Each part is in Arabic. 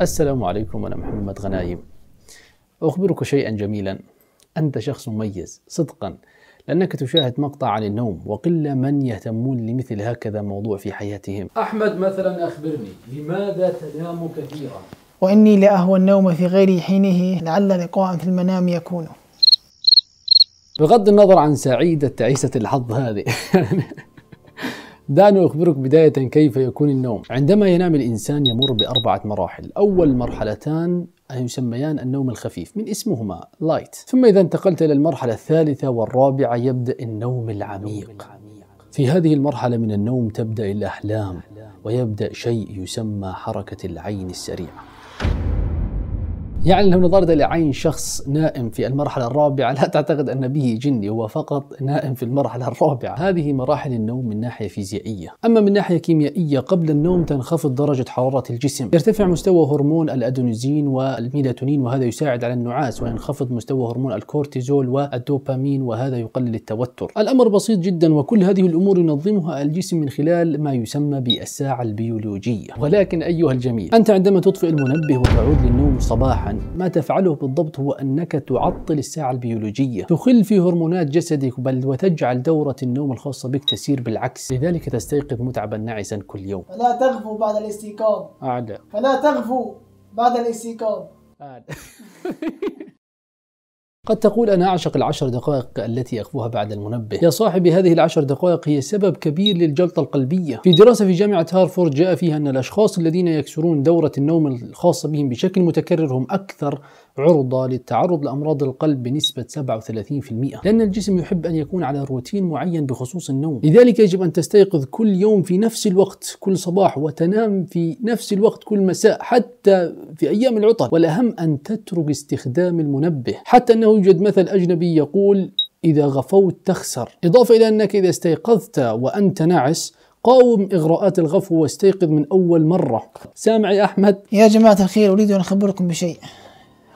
السلام عليكم أنا محمد غنايم أخبرك شيئا جميلا أنت شخص مميز صدقا لأنك تشاهد مقطع عن النوم وقل من يهتمون لمثل هكذا موضوع في حياتهم أحمد مثلا أخبرني لماذا تنام كثيرا؟ وإني لأهوى النوم في غير حينه لعل لقاء في المنام يكون بغض النظر عن سعيدة تعيسة الحظ هذه دعني أخبرك بداية كيف يكون النوم عندما ينام الإنسان يمر بأربعة مراحل أول مرحلتان يسميان النوم الخفيف من اسمهما لايت ثم إذا انتقلت إلى المرحلة الثالثة والرابعة يبدأ النوم العميق في هذه المرحلة من النوم تبدأ الأحلام ويبدأ شيء يسمى حركة العين السريعة يعني لو نظرت إلى عين شخص نائم في المرحلة الرابعة لا تعتقد أن به جني هو فقط نائم في المرحلة الرابعة هذه مراحل النوم من ناحية فيزيائية أما من ناحية كيميائية قبل النوم تنخفض درجة حرارة الجسم يرتفع مستوى هرمون الأدونيزين والميلاتونين وهذا يساعد على النعاس وينخفض مستوى هرمون الكورتيزول والدوبامين وهذا يقلل التوتر الأمر بسيط جدا وكل هذه الأمور ينظمها الجسم من خلال ما يسمى بالساعة البيولوجية ولكن أيها الجميل أنت عندما تطفئ المنبه وتعود للنوم صباحا معا ما تفعله بالضبط هو أنك تعطل الساعة البيولوجية تخل في هرمونات جسدك بل وتجعل دورة النوم الخاصة بك تسير بالعكس لذلك تستيقظ متعبا نعسا كل يوم فلا تغفو بعد الاستيقاظ أعلى فلا تغفو بعد الاستيقاظ أعلى قد تقول أنا أعشق العشر دقائق التي أخفوها بعد المنبه يا صاحبي هذه العشر دقائق هي سبب كبير للجلطة القلبية في دراسة في جامعة هارفورد جاء فيها أن الأشخاص الذين يكسرون دورة النوم الخاصة بهم بشكل متكرر هم أكثر عرضة للتعرض لأمراض القلب بنسبة 37% لأن الجسم يحب أن يكون على روتين معين بخصوص النوم لذلك يجب أن تستيقظ كل يوم في نفس الوقت كل صباح وتنام في نفس الوقت كل مساء حتى في أيام العطل والأهم أن تترك استخدام المنبه حتى أنه يوجد مثل أجنبي يقول إذا غفوت تخسر إضافة إلى أنك إذا استيقظت وأنت ناعس قاوم إغراءات الغفو واستيقظ من أول مرة سامعي أحمد يا جماعة الخير أريد أن أخبركم بشيء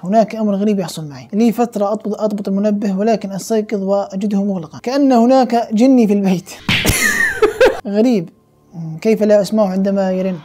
هناك أمر غريب يحصل معي لي فترة أضبط, أضبط المنبه ولكن أستيقظ وأجده مغلقا كأن هناك جني في البيت غريب كيف لا أسمعه عندما يرن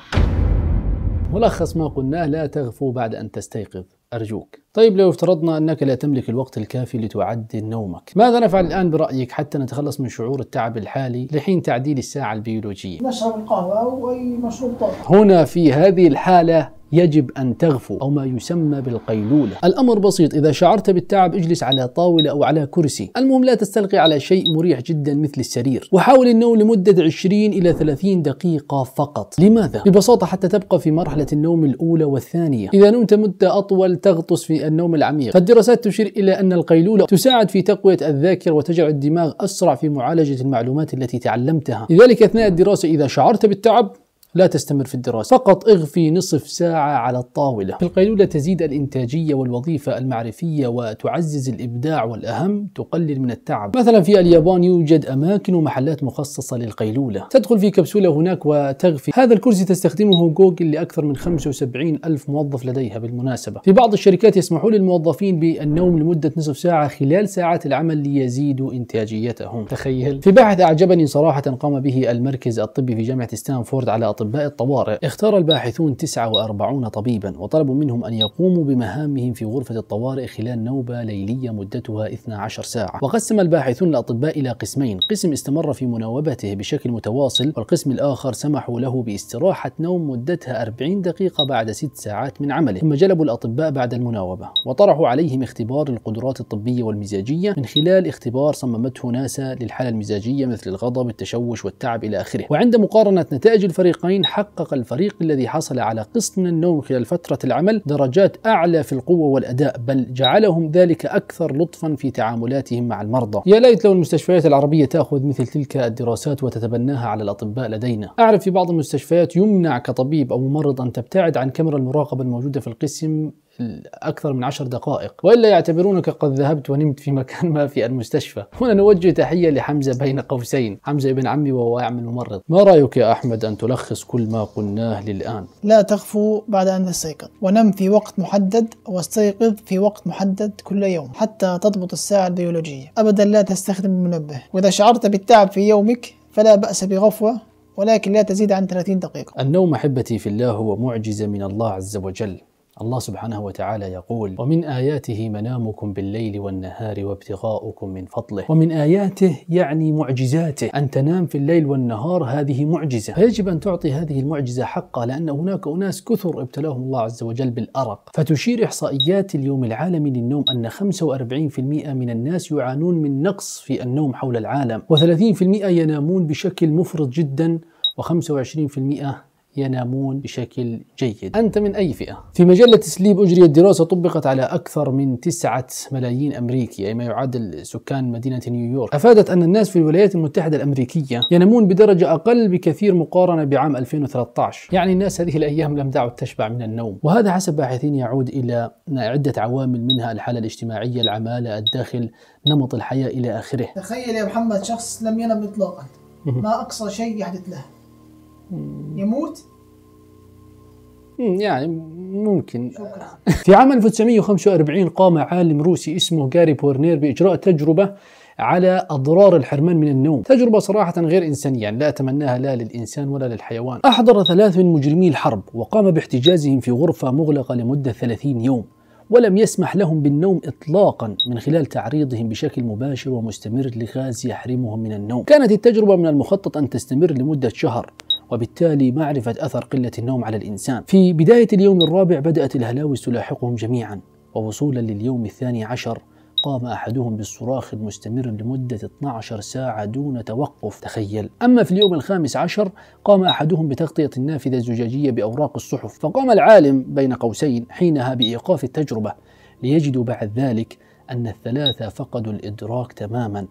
ملخص ما قلناه لا تغفو بعد أن تستيقظ أرجوك طيب لو افترضنا أنك لا تملك الوقت الكافي لتعدل نومك ماذا نفعل الآن برأيك حتى نتخلص من شعور التعب الحالي لحين تعديل الساعة البيولوجية نشرب القهوة أو أي مشروب طاقة هنا في هذه الحالة يجب أن تغفو أو ما يسمى بالقيلولة الأمر بسيط إذا شعرت بالتعب اجلس على طاولة أو على كرسي المهم لا تستلقي على شيء مريح جدا مثل السرير وحاول النوم لمدة 20 إلى 30 دقيقة فقط لماذا؟ ببساطة حتى تبقى في مرحلة النوم الأولى والثانية إذا نمت مدة أطول تغطس في النوم العميق فالدراسات تشير إلى أن القيلولة تساعد في تقوية الذاكرة وتجعل الدماغ أسرع في معالجة المعلومات التي تعلمتها لذلك أثناء الدراسة إذا شعرت بالتعب لا تستمر في الدراسة فقط اغفي نصف ساعة على الطاولة في القيلولة تزيد الإنتاجية والوظيفة المعرفية وتعزز الإبداع والأهم تقلل من التعب مثلا في اليابان يوجد أماكن ومحلات مخصصة للقيلولة تدخل في كبسولة هناك وتغفي هذا الكرسي تستخدمه جوجل لأكثر من 75 ألف موظف لديها بالمناسبة في بعض الشركات يسمحون للموظفين بالنوم لمدة نصف ساعة خلال ساعات العمل ليزيدوا إنتاجيتهم تخيل في بحث أعجبني صراحة قام به المركز الطبي في جامعة ستانفورد على أطباء الطوارئ اختار الباحثون 49 طبيبا وطلبوا منهم أن يقوموا بمهامهم في غرفة الطوارئ خلال نوبة ليلية مدتها 12 ساعة وقسم الباحثون الأطباء إلى قسمين قسم استمر في مناوبته بشكل متواصل والقسم الآخر سمحوا له باستراحة نوم مدتها 40 دقيقة بعد 6 ساعات من عمله ثم جلبوا الأطباء بعد المناوبة وطرحوا عليهم اختبار القدرات الطبية والمزاجية من خلال اختبار صممته ناسا للحالة المزاجية مثل الغضب التشوش والتعب إلى آخره وعند مقارنة نتائج الفريقين الرياضيين حقق الفريق الذي حصل على قسط من النوم خلال فترة العمل درجات أعلى في القوة والأداء بل جعلهم ذلك أكثر لطفا في تعاملاتهم مع المرضى يا ليت لو المستشفيات العربية تأخذ مثل تلك الدراسات وتتبناها على الأطباء لدينا أعرف في بعض المستشفيات يمنع كطبيب أو ممرض أن تبتعد عن كاميرا المراقبة الموجودة في القسم أكثر من عشر دقائق وإلا يعتبرونك قد ذهبت ونمت في مكان ما في المستشفى هنا نوجه تحية لحمزة بين قوسين حمزة ابن عمي وهو يعمل ممرض ما رأيك يا أحمد أن تلخص كل ما قلناه للآن لا تغفو بعد أن تستيقظ ونم في وقت محدد واستيقظ في وقت محدد كل يوم حتى تضبط الساعة البيولوجية أبدا لا تستخدم المنبه وإذا شعرت بالتعب في يومك فلا بأس بغفوة ولكن لا تزيد عن 30 دقيقة. النوم احبتي في الله هو معجزة من الله عز وجل، الله سبحانه وتعالى يقول: ومن آياته منامكم بالليل والنهار وابتغاؤكم من فضله، ومن آياته يعني معجزاته، أن تنام في الليل والنهار هذه معجزة، فيجب أن تعطي هذه المعجزة حقها لأن هناك أناس كثر ابتلاهم الله عز وجل بالأرق، فتشير إحصائيات اليوم العالمي للنوم أن 45% من الناس يعانون من نقص في النوم حول العالم، و30% ينامون بشكل مفرط جدا، و25% ينامون بشكل جيد أنت من أي فئة؟ في مجلة سليب أجريت دراسة طبقت على أكثر من 9 ملايين أمريكي أي ما يعادل سكان مدينة نيويورك أفادت أن الناس في الولايات المتحدة الأمريكية ينامون بدرجة أقل بكثير مقارنة بعام 2013 يعني الناس هذه الأيام لم تعد تشبع من النوم وهذا حسب باحثين يعود إلى عدة عوامل منها الحالة الاجتماعية العمالة الداخل نمط الحياة إلى آخره تخيل يا محمد شخص لم ينم إطلاقا ما أقصى شيء يحدث له يموت يعني ممكن شكرا. في عام 1945 قام عالم روسي اسمه جاري بورنير بإجراء تجربة على أضرار الحرمان من النوم تجربة صراحة غير إنسانية لا أتمناها لا للإنسان ولا للحيوان أحضر ثلاث من مجرمي الحرب وقام باحتجازهم في غرفة مغلقة لمدة 30 يوم ولم يسمح لهم بالنوم اطلاقا من خلال تعريضهم بشكل مباشر ومستمر لغاز يحرمهم من النوم. كانت التجربه من المخطط ان تستمر لمده شهر وبالتالي معرفة أثر قلة النوم على الإنسان في بداية اليوم الرابع بدأت الهلاوس تلاحقهم جميعا ووصولا لليوم الثاني عشر قام أحدهم بالصراخ المستمر لمدة 12 ساعة دون توقف تخيل أما في اليوم الخامس عشر قام أحدهم بتغطية النافذة الزجاجية بأوراق الصحف فقام العالم بين قوسين حينها بإيقاف التجربة ليجدوا بعد ذلك أن الثلاثة فقدوا الإدراك تماما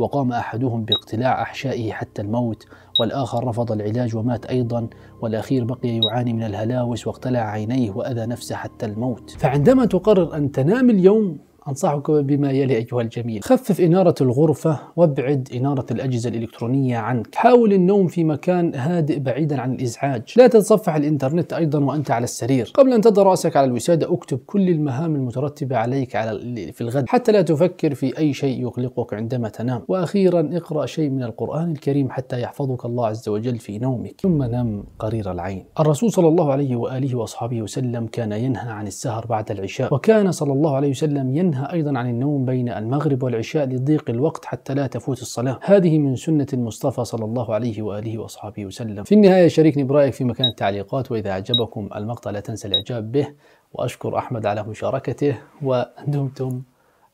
وقام أحدهم باقتلاع أحشائه حتى الموت والآخر رفض العلاج ومات أيضا والأخير بقي يعاني من الهلاوس واقتلع عينيه وأذى نفسه حتى الموت فعندما تقرر أن تنام اليوم أنصحك بما يلي أيها الجميل خفف إنارة الغرفة وابعد إنارة الأجهزة الإلكترونية عنك حاول النوم في مكان هادئ بعيدا عن الإزعاج لا تتصفح الإنترنت أيضا وأنت على السرير قبل أن تضع رأسك على الوسادة اكتب كل المهام المترتبة عليك على في الغد حتى لا تفكر في أي شيء يقلقك عندما تنام وأخيرا اقرأ شيء من القرآن الكريم حتى يحفظك الله عز وجل في نومك ثم نم قرير العين الرسول صلى الله عليه وآله وأصحابه وسلم كان ينهى عن السهر بعد العشاء وكان صلى الله عليه وسلم ينهى عنها أيضا عن النوم بين المغرب والعشاء لضيق الوقت حتى لا تفوت الصلاة هذه من سنة المصطفى صلى الله عليه وآله وأصحابه وسلم في النهاية شاركني برأيك في مكان التعليقات وإذا أعجبكم المقطع لا تنسى الإعجاب به وأشكر أحمد على مشاركته ودمتم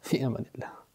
في أمان الله